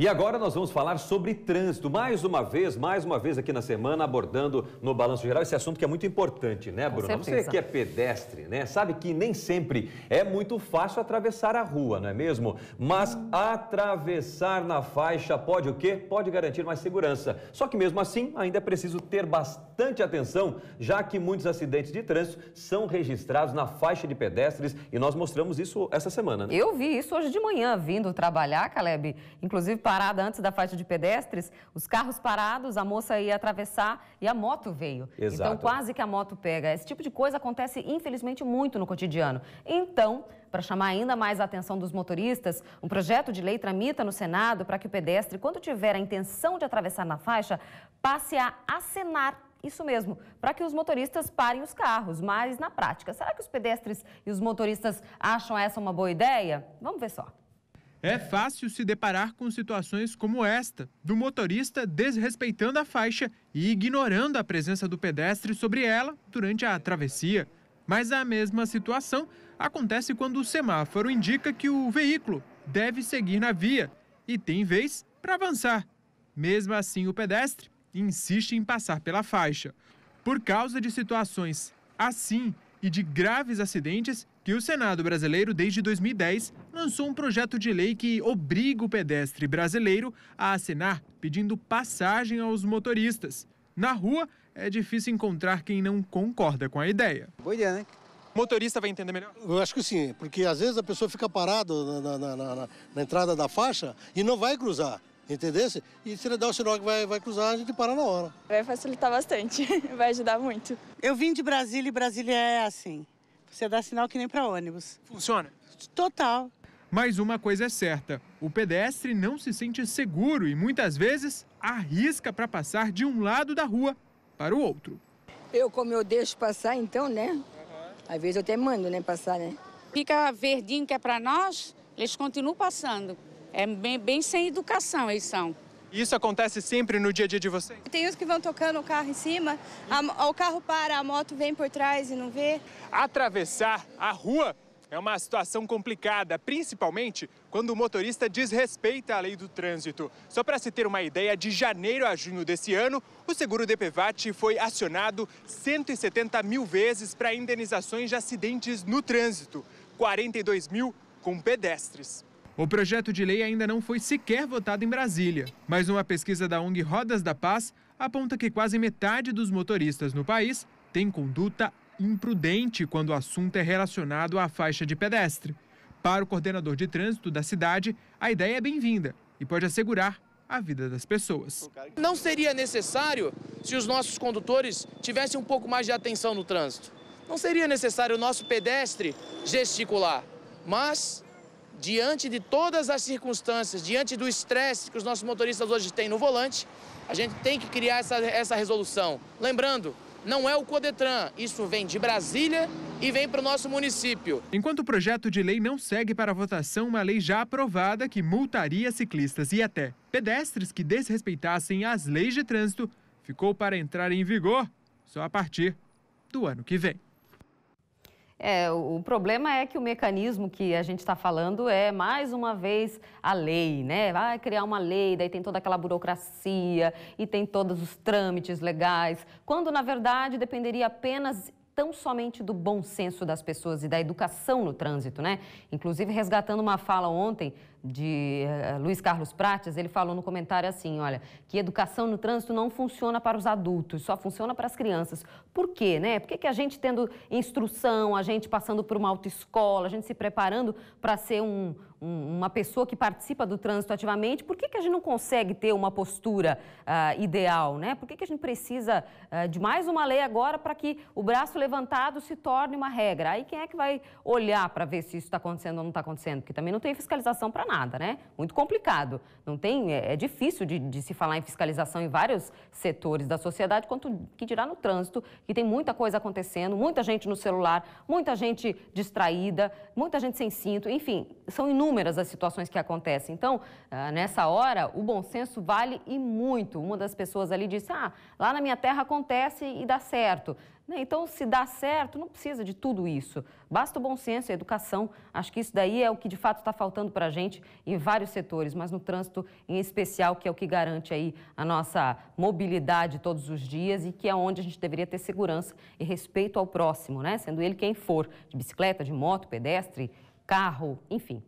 E agora nós vamos falar sobre trânsito, mais uma vez, mais uma vez aqui na semana, abordando no Balanço Geral esse assunto que é muito importante, né, Bruno? Você que é pedestre, né, sabe que nem sempre é muito fácil atravessar a rua, não é mesmo? Mas hum. atravessar na faixa pode o quê? Pode garantir mais segurança. Só que mesmo assim, ainda é preciso ter bastante atenção, já que muitos acidentes de trânsito são registrados na faixa de pedestres e nós mostramos isso essa semana. Né? Eu vi isso hoje de manhã, vindo trabalhar, Caleb, inclusive parada antes da faixa de pedestres, os carros parados, a moça ia atravessar e a moto veio. Então, Exato. Então, quase que a moto pega. Esse tipo de coisa acontece, infelizmente, muito no cotidiano. Então, para chamar ainda mais a atenção dos motoristas, um projeto de lei tramita no Senado para que o pedestre, quando tiver a intenção de atravessar na faixa, passe a acenar isso mesmo, para que os motoristas parem os carros. Mas na prática, será que os pedestres e os motoristas acham essa uma boa ideia? Vamos ver só. É fácil se deparar com situações como esta, do motorista desrespeitando a faixa e ignorando a presença do pedestre sobre ela durante a travessia. Mas a mesma situação acontece quando o semáforo indica que o veículo deve seguir na via e tem vez para avançar. Mesmo assim, o pedestre insiste em passar pela faixa. Por causa de situações assim e de graves acidentes, que o Senado brasileiro, desde 2010, lançou um projeto de lei que obriga o pedestre brasileiro a assinar pedindo passagem aos motoristas. Na rua, é difícil encontrar quem não concorda com a ideia. Boa ideia, né? O motorista vai entender melhor? Eu acho que sim, porque às vezes a pessoa fica parada na, na, na, na entrada da faixa e não vai cruzar entendeu? E se ele der o sinal que vai, vai cruzar, a gente para na hora. Vai facilitar bastante, vai ajudar muito. Eu vim de Brasília e Brasília é assim. Você dá sinal que nem para ônibus. Funciona? Total. Mas uma coisa é certa: o pedestre não se sente seguro e muitas vezes arrisca para passar de um lado da rua para o outro. Eu, como eu deixo passar, então, né? Uhum. Às vezes eu até mando, né, passar, né? Fica verdinho que é para nós, eles continuam passando. É bem, bem sem educação, eles são. Isso acontece sempre no dia a dia de vocês? Tem uns que vão tocando o carro em cima, a, o carro para, a moto vem por trás e não vê. Atravessar a rua é uma situação complicada, principalmente quando o motorista desrespeita a lei do trânsito. Só para se ter uma ideia, de janeiro a junho desse ano, o seguro DPVAT foi acionado 170 mil vezes para indenizações de acidentes no trânsito, 42 mil com pedestres. O projeto de lei ainda não foi sequer votado em Brasília, mas uma pesquisa da ONG Rodas da Paz aponta que quase metade dos motoristas no país tem conduta imprudente quando o assunto é relacionado à faixa de pedestre. Para o coordenador de trânsito da cidade, a ideia é bem-vinda e pode assegurar a vida das pessoas. Não seria necessário se os nossos condutores tivessem um pouco mais de atenção no trânsito. Não seria necessário o nosso pedestre gesticular. Mas diante de todas as circunstâncias, diante do estresse que os nossos motoristas hoje têm no volante, a gente tem que criar essa, essa resolução. Lembrando, não é o Codetran, isso vem de Brasília e vem para o nosso município. Enquanto o projeto de lei não segue para votação uma lei já aprovada que multaria ciclistas e até pedestres que desrespeitassem as leis de trânsito, ficou para entrar em vigor só a partir do ano que vem. É, o problema é que o mecanismo que a gente está falando é, mais uma vez, a lei, né? Vai criar uma lei, daí tem toda aquela burocracia e tem todos os trâmites legais, quando, na verdade, dependeria apenas tão somente do bom senso das pessoas e da educação no trânsito, né? Inclusive, resgatando uma fala ontem de eh, Luiz Carlos Prates, ele falou no comentário assim, olha, que educação no trânsito não funciona para os adultos, só funciona para as crianças. Por quê, né? Por que, que a gente tendo instrução, a gente passando por uma autoescola, a gente se preparando para ser um, um, uma pessoa que participa do trânsito ativamente, por que, que a gente não consegue ter uma postura uh, ideal, né? Por que, que a gente precisa uh, de mais uma lei agora para que o braço levantado se torne uma regra? Aí quem é que vai olhar para ver se isso está acontecendo ou não está acontecendo? Porque também não tem fiscalização para nada nada, né? Muito complicado. Não tem, é, é difícil de, de, se falar em fiscalização em vários setores da sociedade, quanto que dirá no trânsito, que tem muita coisa acontecendo, muita gente no celular, muita gente distraída, muita gente sem cinto, enfim, são inúmeras as situações que acontecem. Então, ah, nessa hora, o bom senso vale e muito. Uma das pessoas ali disse: ah, lá na minha terra acontece e dá certo. Né? Então, se dá certo, não precisa de tudo isso. Basta o bom senso e a educação. Acho que isso daí é o que de fato está faltando para a gente em vários setores, mas no trânsito em especial, que é o que garante aí a nossa mobilidade todos os dias e que é onde a gente deveria ter segurança e respeito ao próximo, né? Sendo ele quem for, de bicicleta, de moto, pedestre, carro, enfim.